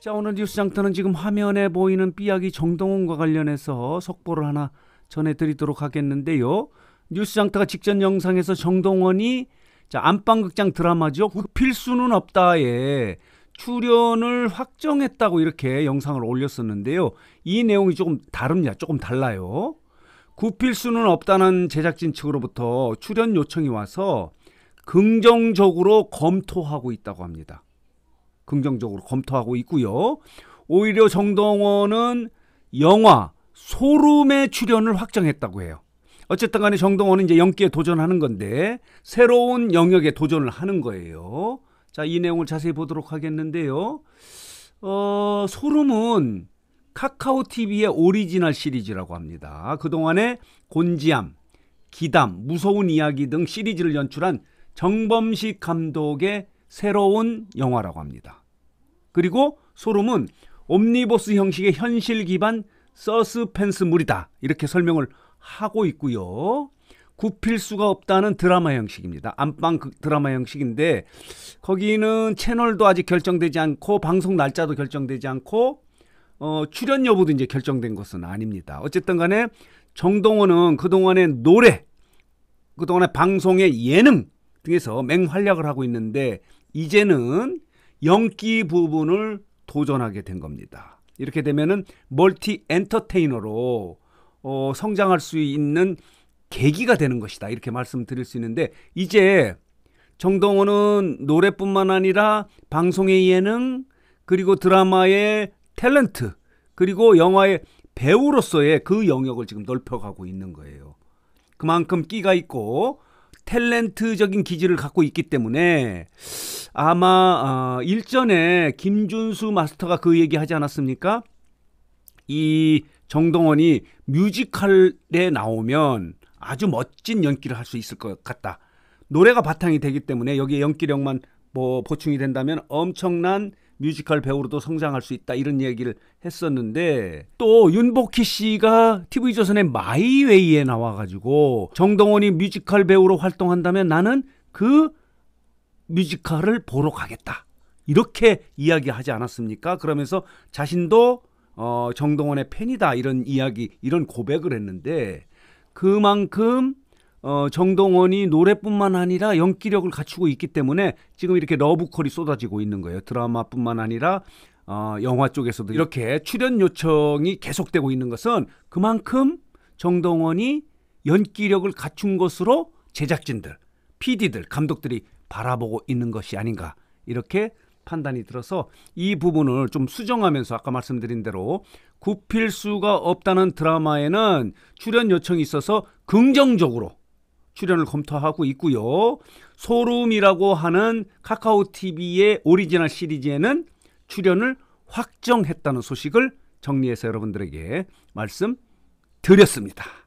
자 오늘 뉴스 장터는 지금 화면에 보이는 삐약이 정동훈과 관련해서 속보를 하나 전해드리도록 하겠는데요. 뉴스 장터가 직전 영상에서 정동원이 자 안방극장 드라마죠. 구필 수는 없다에 출연을 확정했다고 이렇게 영상을 올렸었는데요. 이 내용이 조금 다릅니다. 조금 달라요. 구필 수는 없다는 제작진 측으로부터 출연 요청이 와서 긍정적으로 검토하고 있다고 합니다. 긍정적으로 검토하고 있고요. 오히려 정동원은 영화 소름의 출연을 확정했다고 해요. 어쨌든 간에 정동원은 이제 연기에 도전하는 건데 새로운 영역에 도전을 하는 거예요. 자, 이 내용을 자세히 보도록 하겠는데요. 어, 소름은 카카오 TV의 오리지널 시리즈라고 합니다. 그동안에 곤지암, 기담, 무서운 이야기 등 시리즈를 연출한 정범식 감독의 새로운 영화라고 합니다. 그리고 소름은 옴니버스 형식의 현실 기반 서스펜스물이다. 이렇게 설명을 하고 있고요. 굽힐 수가 없다는 드라마 형식입니다. 안방 그 드라마 형식인데 거기는 채널도 아직 결정되지 않고 방송 날짜도 결정되지 않고 어, 출연 여부도 이제 결정된 것은 아닙니다. 어쨌든 간에 정동원은 그동안의 노래, 그동안의 방송의 예능 등에서 맹활약을 하고 있는데 이제는 연기 부분을 도전하게 된 겁니다. 이렇게 되면은 멀티 엔터테이너로 어, 성장할 수 있는 계기가 되는 것이다. 이렇게 말씀드릴 수 있는데 이제 정동원은 노래뿐만 아니라 방송의 예능 그리고 드라마의 탤런트 그리고 영화의 배우로서의 그 영역을 지금 넓혀가고 있는 거예요. 그만큼 끼가 있고 탤런트적인 기질을 갖고 있기 때문에 아마 어, 일전에 김준수 마스터가 그 얘기 하지 않았습니까? 이 정동원이 뮤지컬에 나오면 아주 멋진 연기를 할 수 있을 것 같다. 노래가 바탕이 되기 때문에 여기에 연기력만 뭐 보충이 된다면 엄청난 뮤지컬 배우로도 성장할 수 있다 이런 얘기를 했었는데 또 윤복희 씨가 TV조선의 마이웨이에 나와가지고 정동원이 뮤지컬 배우로 활동한다면 나는 그 뮤지컬을 보러 가겠다. 이렇게 이야기하지 않았습니까? 그러면서 자신도 어, 정동원의 팬이다 이런 이야기, 이런 고백을 했는데 그만큼 어, 정동원이 노래뿐만 아니라 연기력을 갖추고 있기 때문에 지금 이렇게 러브콜이 쏟아지고 있는 거예요. 드라마뿐만 아니라 어, 영화 쪽에서도 이렇게 출연 요청이 계속되고 있는 것은 그만큼 정동원이 연기력을 갖춘 것으로 제작진들, PD들, 감독들이 바라보고 있는 것이 아닌가 이렇게 판단이 들어서 이 부분을 좀 수정하면서 아까 말씀드린 대로 굽힐 수가 없다는 드라마에는 출연 요청이 있어서 긍정적으로 출연을 검토하고 있고요. 소름이라고 하는 카카오 TV의 오리지널 시리즈에는 출연을 확정했다는 소식을 정리해서 여러분들에게 말씀드렸습니다.